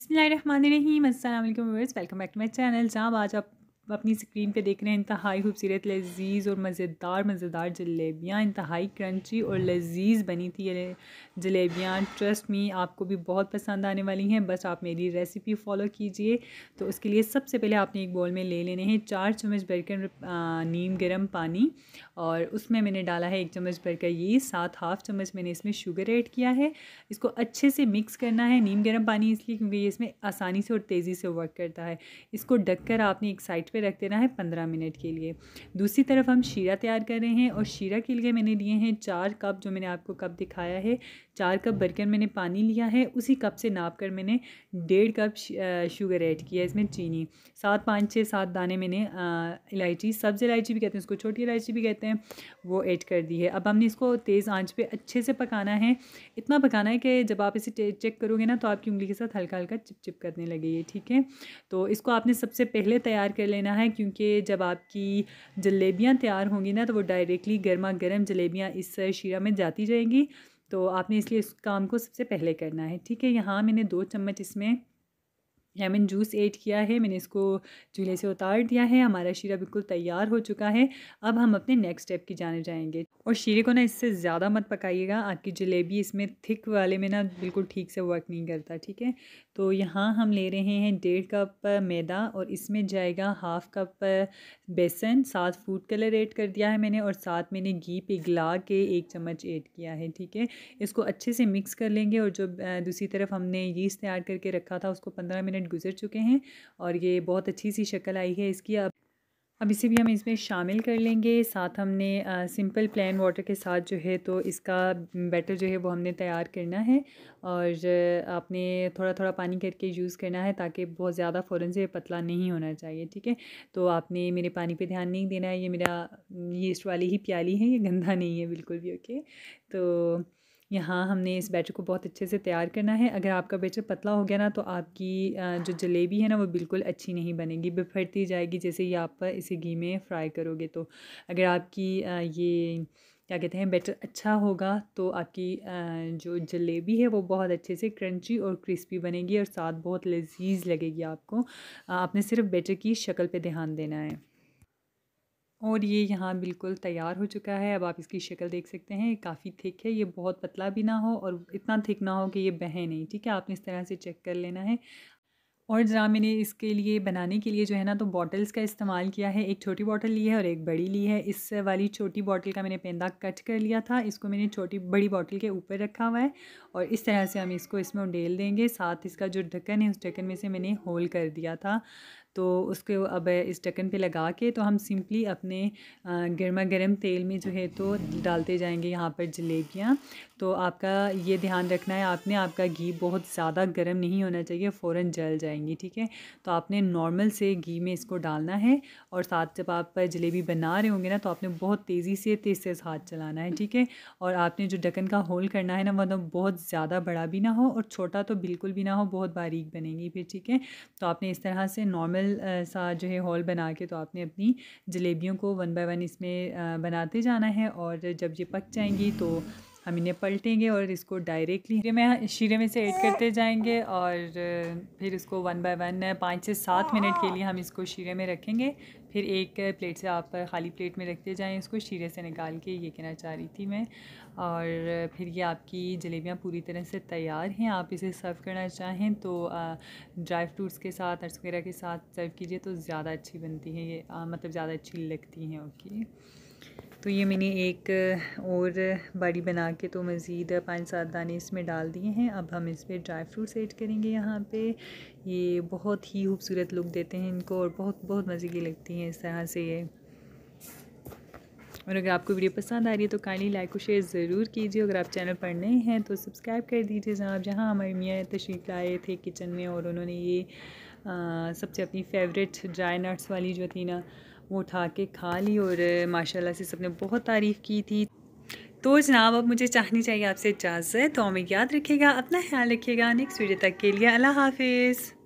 बसमीम welcome back to my channel जहाँ आज आप अपनी स्क्रीन पे देख रहे हैं इंतहाई खूबसूरत लजीज़ और मज़ेदार मज़ेदार जलेबियाँ इंतहाई क्रंची और लजीज़ बनी थी ये जलेबियाँ ट्रस्ट मी आपको भी बहुत पसंद आने वाली हैं बस आप मेरी रेसिपी फॉलो कीजिए तो उसके लिए सबसे पहले आपने एक बॉल में ले लेने हैं चार चम्मच बरकर नीम गर्म पानी और उसमें मैंने डाला है एक चम्मच बरकर ये सात हाफ चम्मच मैंने इसमें शुगर ऐड किया है इसको अच्छे से मिक्स करना है नीम गर्म पानी इसलिए क्योंकि ये इसमें आसानी से और तेज़ी से वर्क करता है इसको ढक आपने एक साइड पे रख देना है पंद्रह मिनट के लिए दूसरी तरफ हम शीरा तैयार कर रहे हैं और शीरा के लिए मैंने लिए हैं चार कप जो मैंने आपको कप दिखाया है चार कप बरकर मैंने पानी लिया है उसी कप से नाप कर मैंने डेढ़ कप शुगर ऐड किया है इसमें चीनी सात पाँच छः सात दाने मैंने इलायची सब्ज़ इलायची भी कहते हैं उसको छोटी इलायची भी कहते हैं वो ऐड कर दी है अब हमने इसको तेज़ आंच पे अच्छे से पकाना है इतना पकाना है कि जब आप इसे चेक करोगे ना तो आपकी उंगली के साथ हल्का हल्का चिपचिप करने लगे ठीक है तो इसको आपने सबसे पहले तैयार कर लेना लेना है क्योंकि जब आपकी जलेबियाँ तैयार होंगी ना तो वो डायरेक्टली गर्मा गर्म जलेबियाँ इस शीरा में जाती जाएंगी तो आपने इसलिए इस काम को सबसे पहले करना है ठीक है यहाँ मैंने दो चम्मच इसमें लेमन जूस ऐड किया है मैंने इसको चूल्हे से उतार दिया है हमारा शीरा बिल्कुल तैयार हो चुका है अब हम अपने नेक्स्ट स्टेप की जाने जाएंगे और शीरे को ना इससे ज़्यादा मत पकाइएगा आपकी जलेबी इसमें थिक वाले में ना बिल्कुल ठीक से वर्क नहीं करता ठीक है तो यहाँ हम ले रहे हैं डेढ़ कप मैदा और इसमें जाएगा हाफ़ कप बेसन सात फूड कलर ऐड कर दिया है मैंने और साथ मैंने घी पिघला के एक चम्मच ऐड किया है ठीक है इसको अच्छे से मिक्स कर लेंगे और जो दूसरी तरफ हमने यीस्ट तैयार करके रखा था उसको पंद्रह मिनट मिनट गुजर चुके हैं और ये बहुत अच्छी सी शक्ल आई है इसकी अब अब इसे भी हम इसमें शामिल कर लेंगे साथ हमने आ, सिंपल प्लेन वाटर के साथ जो है तो इसका बैटर जो है वो हमने तैयार करना है और आपने थोड़ा थोड़ा पानी करके यूज़ करना है ताकि बहुत ज़्यादा फ़ौर से पतला नहीं होना चाहिए ठीक है तो आपने मेरे पानी पे ध्यान नहीं देना है ये मेरा यीस्ट वाली ही प्याली है ये गंदा नहीं है बिल्कुल भी ओके तो यहाँ हमने इस बैटर को बहुत अच्छे से तैयार करना है अगर आपका बैटर पतला हो गया ना तो आपकी जो जलेबी है ना वो बिल्कुल अच्छी नहीं बनेगी बिफरती जाएगी जैसे ये आप इसे घी में फ्राई करोगे तो अगर आपकी ये क्या कहते हैं बैटर अच्छा होगा तो आपकी जो जलेबी है वो बहुत अच्छे से क्रंची और क्रिस्पी बनेगी और साथ बहुत लजीज लगेगी आपको आपने सिर्फ बैटर की शक्ल पे ध्यान देना है और ये यहाँ बिल्कुल तैयार हो चुका है अब आप इसकी शक्ल देख सकते हैं काफ़ी थिक है ये बहुत पतला भी ना हो और इतना थिक ना हो कि ये बहे नहीं ठीक है आपने इस तरह से चेक कर लेना है और ज़रा मैंने इसके लिए बनाने के लिए जो है ना तो बॉटल्स का इस्तेमाल किया है एक छोटी बॉटल ली है और एक बड़ी ली है इस वाली छोटी बॉटल का मैंने पेंदा कट कर लिया था इसको मैंने छोटी बड़ी बॉटल के ऊपर रखा हुआ है और इस तरह से हम इसको इसमें उडेल देंगे साथ इसका जो ढक्कन है उस ढक्कन में से मैंने होल कर दिया था तो उसको अब इस ढक्कन पे लगा के तो हम सिंपली अपने गर्मा गर्म तेल में जो है तो डालते जाएंगे यहाँ पर जलेबियाँ तो आपका ये ध्यान रखना है आपने आपका घी बहुत ज़्यादा गर्म नहीं होना चाहिए फ़ौर जल जाएंगी ठीक है तो आपने नॉर्मल से घी में इसको डालना है और साथ जब आप जलेबी बना रहे होंगे ना तो आपने बहुत तेज़ी से तेज़ से हाथ चलाना है ठीक है और आपने जो ढक्कन का होल करना है ना मतलब बहुत ज़्यादा बड़ा भी ना हो और छोटा तो बिल्कुल भी ना हो बहुत बारीक बनेंगी फिर ठीक है तो आपने इस तरह से नॉर्मल विशाल सा जो है हॉल बना के तो आपने अपनी जलेबियों को वन बाय वन इसमें बनाते जाना है और जब ये पक जाएंगी तो हम इन्हें पलटेंगे और इसको डायरेक्टली में शीरे में से ऐड करते जाएंगे और फिर इसको वन बाय वन पाँच से सात मिनट के लिए हम इसको शीरे में रखेंगे फिर एक प्लेट से आप खाली प्लेट में रखते जाएँ इसको शीरे से निकाल के ये कहना चाह रही थी मैं और फिर ये आपकी जलेबियाँ पूरी तरह से तैयार हैं आप इसे सर्व करना चाहें तो ड्राई फ्रूट्स के साथ अर्स वगैरह के साथ सर्व कीजिए तो ज़्यादा अच्छी बनती हैं ये आ, मतलब ज़्यादा अच्छी लगती हैं ओके तो ये मैंने एक और बड़ी बना के तो मज़ीद पाँच सात दाने इसमें डाल दिए हैं अब हम इस पर ड्राई फ्रूट्स ऐड करेंगे यहाँ पे ये बहुत ही खूबसूरत लुक देते हैं इनको और बहुत बहुत मज़े की लगती हैं इस तरह से ये और अगर आपको वीडियो पसंद आ रही है तो काइंडली लाइक और शेयर ज़रूर कीजिए अगर आप चैनल पर नए हैं तो सब्सक्राइब कर दीजिए जहाँ जहाँ हमारे मियाँ तशरीफ लाए थे किचन में और उन्होंने ये आ, सबसे अपनी फेवरेट ड्राई नट्स वाली जो थी ना वो उठा के खा ली और माशाल्लाह से सबने बहुत तारीफ़ की थी तो जनाब अब मुझे चाहनी चाहिए आपसे इजाज़त तो हमें याद रखिएगा अपना ख्याल रखिएगा नेक्स्ट वीडियो तक के लिए अल्लाह हाफिज़